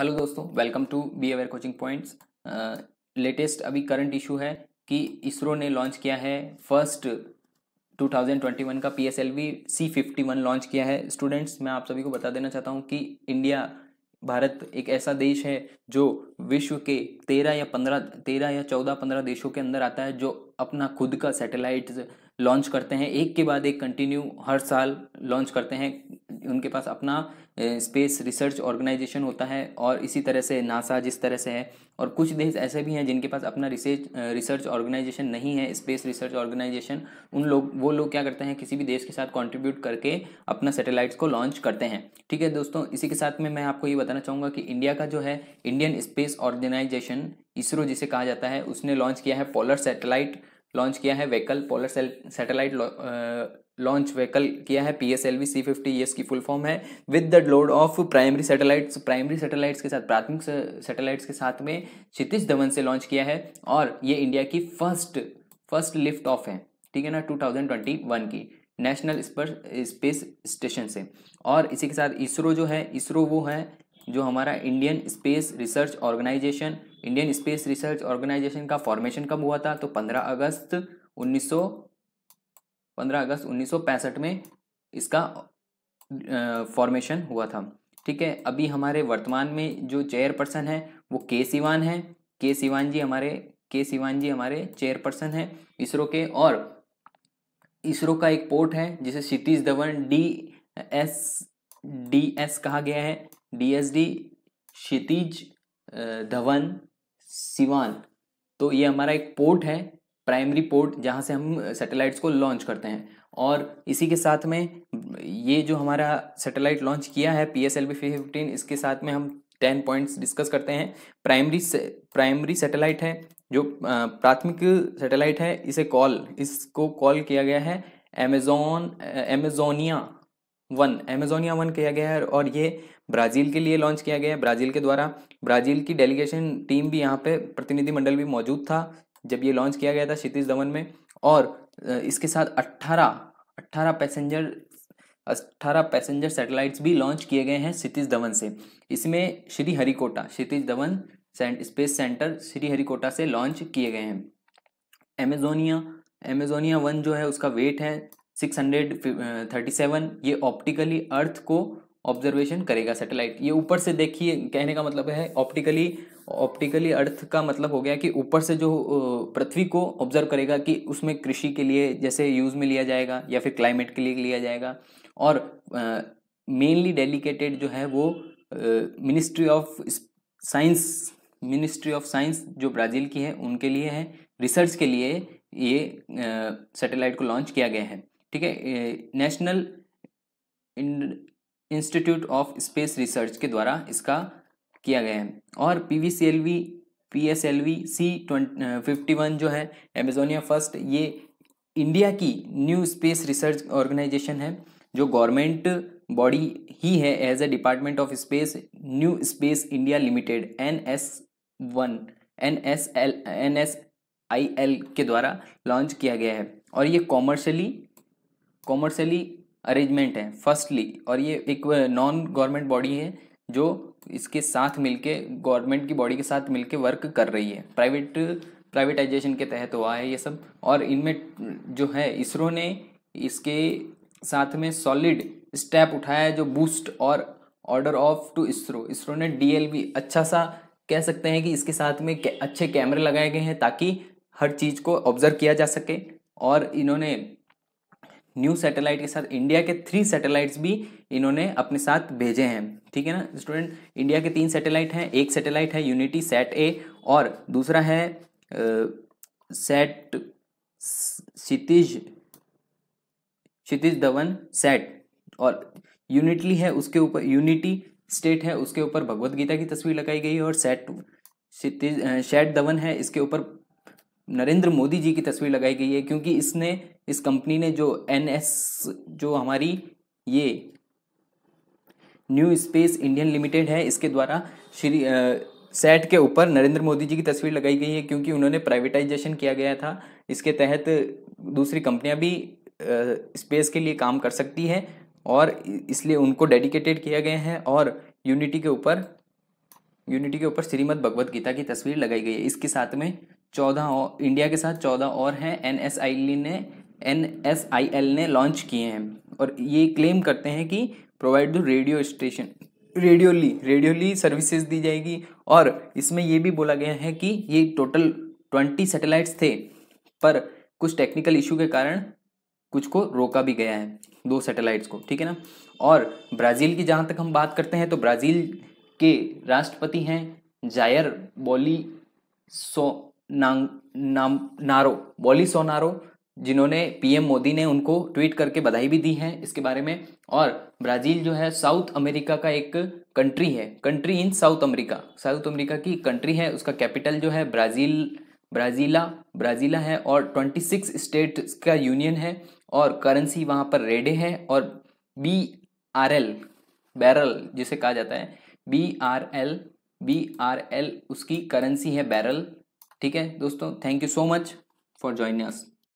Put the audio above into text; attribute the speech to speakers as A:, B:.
A: hello दोस्तों welcome to be aware coaching points latest अभी current issue है कि इसरो ने लॉन्च किया है फर्स्ट 2021 का P S L V C fifty one launch किया है स्टूडेंट्स मैं आप सभी को बता देना चाहता हूँ कि इंडिया भारत एक ऐसा देश है जो विश्व के तेरह या पंद्रह तेरह या चौदह पंद्रह देशों के अंदर आता है जो अपना खुद का सैटेलाइट लॉन्च करते हैं एक के बाद एक कंटिन्यू हर साल लॉन्च करते हैं उनके पास अपना स्पेस रिसर्च ऑर्गेनाइजेशन होता है और इसी तरह से नासा जिस तरह से है और कुछ देश ऐसे भी हैं जिनके पास अपना रिसर्च रिसर्च ऑर्गेनाइजेशन नहीं है स्पेस रिसर्च ऑर्गेनाइजेशन उन लोग वो लोग क्या करते हैं किसी भी देश के साथ कंट्रीब्यूट करके अपना सैटेलाइट्स को लॉन्च करते हैं ठीक है दोस्तों इसी के साथ में मैं आपको ये बताना चाहूँगा कि इंडिया का जो है इंडियन स्पेस ऑर्गेनाइजेशन इसरो जिसे कहा जाता है उसने लॉन्च किया है पोलर सेटेलाइट लॉन्च किया है vehicle polar satellite launch vehicle किया है P S L V C fifty ये इसकी फुल फॉर्म है with the load of primary satellites primary satellites के साथ प्राथमिक सैटेलाइट्स के साथ में क्षितिश धवन से लॉन्च किया है और ये इंडिया की फर्स्ट फर्स्ट लिफ्ट ऑफ है ठीक है ना 2021 की नेशनल स्पेस स्टेशन से और इसी के साथ इसरो जो है इसरो वो है जो हमारा Indian Space research Organisation Indian Space research Organisation का फॉर्मेशन कब हुआ था तो 15 अगस्त उन्नीस पंद्रह अगस्त 1965 में इसका फॉर्मेशन हुआ था ठीक है अभी हमारे वर्तमान में जो चेयरपर्सन है वो के सिवान है के सिवान जी हमारे के सिवान जी हमारे चेयरपर्सन है इसरो के और इसरो का एक पोर्ट है जिसे Kshitij Dhawan D S D S कहा गया है D S D Kshitij Dhawan Sivan तो ये हमारा एक पोर्ट है प्राइमरी पोर्ट जहाँ से हम सैटेलाइट्स को लॉन्च करते हैं और इसी के साथ में ये जो हमारा सैटेलाइट लॉन्च किया है P S L V fifteen इसके साथ में हम टेन पॉइंट्स डिस्कस करते हैं प्राइमरी प्राइमरी सैटेलाइट है जो प्राथमिक सैटेलाइट है इसे कॉल इसको कॉल किया गया है Amazon Amazonia one Amazonia one किया गया है और ये ब्राज़ील के लिए लॉन्च किया गया है ब्राज़ील के द्वारा ब्राज़ील की डेलीगेशन टीम भी यहाँ पे प्रतिनिधिमंडल भी मौजूद था जब ये लॉन्च किया गया था क्षितिज धवन में और इसके साथ 18 18 पैसेंजर 18 पैसेंजर सैटेलाइट्स भी लॉन्च किए गए हैं क्षितिज धवन से इसमें Sriharikota Kshitij Dhawan Space Centre Sriharikota से लॉन्च किए गए हैं एमेजोनिया एमेजोनिया वन जो है उसका वेट है सिक्स हंड्रेड थर्टी सेवन ये ऑप्टिकली अर्थ को ऑब्जर्वेशन करेगा सैटेलाइट ये ऊपर से देखिए कहने का मतलब है ऑप्टिकली ऑप्टिकली अर्थ का मतलब हो गया कि ऊपर से जो पृथ्वी को ऑब्जर्व करेगा कि उसमें कृषि के लिए जैसे यूज़ में लिया जाएगा या फिर क्लाइमेट के लिए लिया जाएगा और मेनली डेलीकेटेड जो है वो ministry of science ministry of science जो ब्राज़ील की है उनके लिए है रिसर्च के लिए ये सैटेलाइट को लॉन्च किया गया है ठीक है National Institute of Space Research के द्वारा इसका किया गया है और P V C L V P S L V C fifty one जो है एमेजोनिया फर्स्ट ये इंडिया की न्यू स्पेस रिसर्च ऑर्गेनाइजेशन है जो गवर्नमेंट बॉडी ही है as a department of space New Space India Limited N S one N S L N S I L के द्वारा लॉन्च किया गया है और ये कॉमर्शली कॉमर्शली अरेंजमेंट है फर्स्टली और ये एक नॉन गवर्नमेंट बॉडी है जो इसके साथ मिलके गवर्नमेंट की बॉडी के साथ मिलके वर्क कर रही है प्राइवेट प्राइवेटाइजेशन के तहत हुआ है ये सब और इनमें जो है इसरो ने इसके साथ में सॉलिड स्टेप उठाया है जो बूस्ट और order of to ISRO ISRO ने डी अच्छा सा कह सकते हैं कि इसके साथ में अच्छे कैमरे लगाए गए हैं ताकि हर चीज़ को ऑब्जर्व किया जा सके और इन्होंने न्यू सैटेलाइट के साथ इंडिया के थ्री सैटेलाइट्स भी इन्होंने अपने साथ भेजे हैं ठीक है ना स्टूडेंट इंडिया के तीन सैटेलाइट हैं एक सैटेलाइट है यूनिटी सेट ए और दूसरा है सेट क्षितिज क्षितिज धवन सेट और यूनिटली है उसके ऊपर यूनिटी स्टेट है उसके ऊपर भगवत गीता की तस्वीर लगाई गई है और सेट क्षितिज शेट धवन है इसके ऊपर नरेंद्र मोदी जी की तस्वीर लगाई गई है क्योंकि इसने इस कंपनी ने जो एन जो हमारी ये न्यू स्पेस इंडियन लिमिटेड है इसके द्वारा श्री सेट के ऊपर नरेंद्र मोदी जी की तस्वीर लगाई गई है क्योंकि उन्होंने प्राइवेटाइजेशन किया गया था इसके तहत दूसरी कंपनियां भी स्पेस के लिए काम कर सकती है और इसलिए उनको डेडिकेटेड किया गया है और यूनिटी के ऊपर यूनिटी के ऊपर श्रीमद भगवत गीता की तस्वीर लगाई गई है इसके साथ में चौदह इंडिया के साथ चौदह और हैं एन एस आई ने एन एस आई एल ने लॉन्च किए हैं और ये क्लेम करते हैं कि प्रोवाइड द रेडियो स्टेशन रेडियोली रेडियोली सर्विसेज दी जाएगी और इसमें ये भी बोला गया है कि ये टोटल ट्वेंटी सेटेलाइट्स थे पर कुछ टेक्निकल इशू के कारण कुछ को रोका भी गया है दो सैटेलाइट्स को ठीक है ना और ब्राज़ील की जहाँ तक हम बात करते हैं तो ब्राज़ील के राष्ट्रपति हैं जायर बोली सो नांग नाम नारो बॉली सोनारो जिन्होंने पीएम मोदी ने उनको ट्वीट करके बधाई भी दी है इसके बारे में और ब्राज़ील जो है साउथ अमेरिका का एक कंट्री है country in South America South America की कंट्री है उसका कैपिटल जो है ब्राज़ील ब्राज़ीला ब्राज़ीला है और ट्वेंटी सिक्स स्टेट का यूनियन है और करेंसी वहाँ पर रेडे है और बी आर एल बैरल जिसे कहा जाता है B R L B R L उसकी करेंसी है बैरल ठीक है दोस्तों thank you so much for joining us